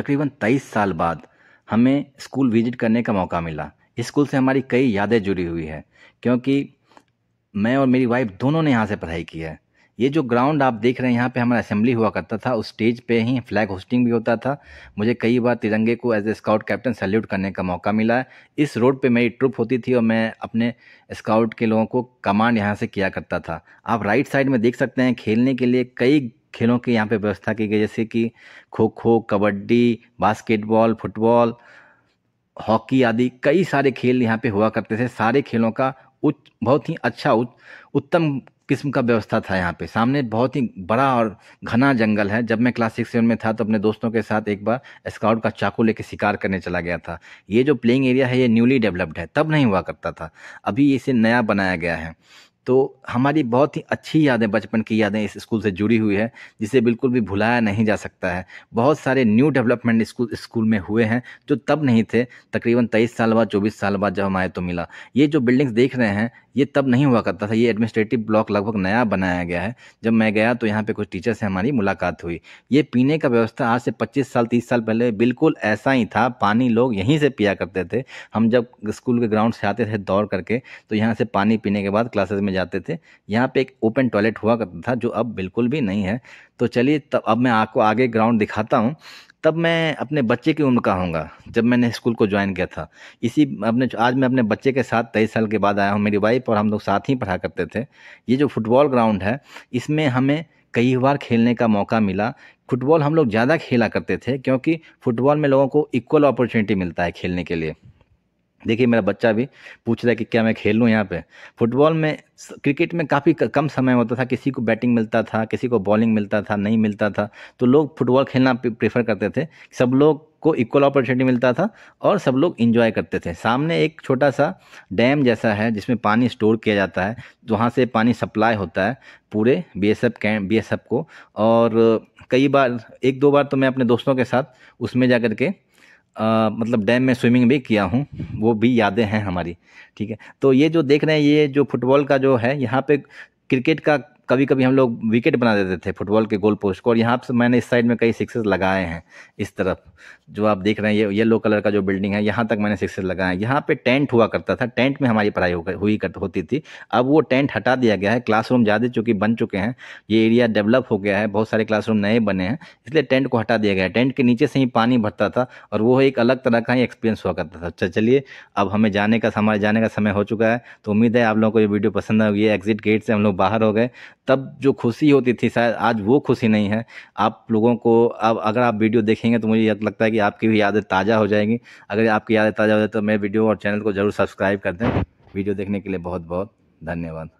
तकरीबन तेईस साल बाद हमें स्कूल विजिट करने का मौका मिला इस स्कूल से हमारी कई यादें जुड़ी हुई है क्योंकि मैं और मेरी वाइफ दोनों ने यहाँ से पढ़ाई की है ये जो ग्राउंड आप देख रहे हैं यहाँ पे हमारा असेंबली हुआ करता था उस स्टेज पे ही फ्लैग होस्टिंग भी होता था मुझे कई बार तिरंगे को as a scout captain salute करने का मौका मिला है इस रोड पे मेरी ट्रुप होती थी और मैं अपने स्काउट के लोगों को कमांड यहाँ से किया करता था आप राइट साइड में देख सकते हैं खेलने के लिए कई खेलों की यहाँ पे व्यवस्था की गई जैसे कि खो खो कबड्डी बास्केटबॉल फुटबॉल हॉकी आदि कई सारे खेल यहाँ पे हुआ करते थे सारे खेलों का उच्च बहुत ही अच्छा उत्तम किस्म का व्यवस्था था यहाँ पे सामने बहुत ही बड़ा और घना जंगल है जब मैं क्लास सिक्स सेवन में था तो अपने दोस्तों के साथ एक बार स्काउट का चाकू लेके शिकार करने चला गया था ये जो प्लेइंग एरिया है ये न्यूली डेवलप्ड है तब नहीं हुआ करता था अभी इसे नया बनाया गया है तो हमारी बहुत ही अच्छी यादें बचपन की यादें इस स्कूल से जुड़ी हुई है जिसे बिल्कुल भी भुलाया नहीं जा सकता है बहुत सारे न्यू डेवलपमेंट स्कूल स्कूल में हुए हैं जो तब नहीं थे तकरीबन तेईस साल बाद चौबीस साल बाद जब हम आए तो मिला ये जो बिल्डिंग्स देख रहे हैं ये तब नहीं हुआ करता था ये एडमिनिस्ट्रेटिव ब्लॉक लगभग नया बनाया गया है जब मैं गया तो यहाँ पे कुछ टीचर से हमारी मुलाकात हुई ये पीने का व्यवस्था आज से 25 साल 30 साल पहले बिल्कुल ऐसा ही था पानी लोग यहीं से पिया करते थे हम जब स्कूल के ग्राउंड से आते थे दौड़ करके तो यहाँ से पानी पीने के बाद क्लासेज में जाते थे यहाँ पर एक ओपन टॉयलेट हुआ करता था जो अब बिल्कुल भी नहीं है तो चलिए तब अब मैं आपको आगे ग्राउंड दिखाता हूँ तब मैं अपने बच्चे की उम्र का होऊंगा जब मैंने स्कूल को ज्वाइन किया था इसी अपने आज मैं अपने बच्चे के साथ तेईस साल के बाद आया हूँ मेरी वाइफ और हम लोग साथ ही पढ़ा करते थे ये जो फुटबॉल ग्राउंड है इसमें हमें कई बार खेलने का मौका मिला फुटबॉल हम लोग ज़्यादा खेला करते थे क्योंकि फुटबॉल में लोगों को इक्वल अपॉर्चुनिटी मिलता है खेलने के लिए देखिए मेरा बच्चा भी पूछ रहा है कि क्या मैं खेल लूँ यहाँ पे फुटबॉल में क्रिकेट में काफ़ी कम समय होता था किसी को बैटिंग मिलता था किसी को बॉलिंग मिलता था नहीं मिलता था तो लोग फुटबॉल खेलना प्रेफर करते थे सब लोग को इक्वल अपॉर्चुनिटी मिलता था और सब लोग इंजॉय करते थे सामने एक छोटा सा डैम जैसा है जिसमें पानी स्टोर किया जाता है वहाँ से पानी सप्लाई होता है पूरे B S F camp B S F को और कई बार एक दो बार तो मैं अपने दोस्तों के साथ उसमें जा कर के आ, मतलब डैम में स्विमिंग भी किया हूँ वो भी यादें हैं हमारी ठीक है तो ये जो देख रहे हैं ये जो फुटबॉल का जो है यहाँ पे क्रिकेट का कभी कभी हम लोग विकेट बना देते थे फुटबॉल के गोल पोस्ट को और यहाँ से मैंने इस साइड में कई सिक्सेस लगाए हैं इस तरफ जो आप देख रहे हैं ये येलो कलर का जो बिल्डिंग है यहाँ तक मैंने सिक्सेस लगाए हैं यहाँ पे टेंट हुआ करता था टेंट में हमारी पढ़ाई हुई कर, होती थी अब वो टेंट हटा दिया गया है क्लासरूम ज़्यादा चूँकि बन चुके हैं ये एरिया डेवलप हो गया है बहुत सारे क्लासरूम नए बने हैं इसलिए टेंट को हटा दिया गया है टेंट के नीचे से ही पानी भरता था और वो एक अलग तरह का ही एक्सपीरियंस हुआ करता था अच्छा चलिए अब हमें जाने का हमारे जाने का समय हो चुका है तो उम्मीद है आप लोगों को ये वीडियो पसंद आ गई है एग्जिट गेट से हम लोग बाहर हो गए तब जो खुशी होती थी शायद आज वो खुशी नहीं है आप लोगों को अब अगर आप वीडियो देखेंगे तो मुझे लगता है कि आपकी भी यादें ताज़ा हो जाएंगी अगर आपकी यादें ताज़ा हो जाए तो मेरे वीडियो और चैनल को ज़रूर सब्सक्राइब कर दें वीडियो देखने के लिए बहुत बहुत धन्यवाद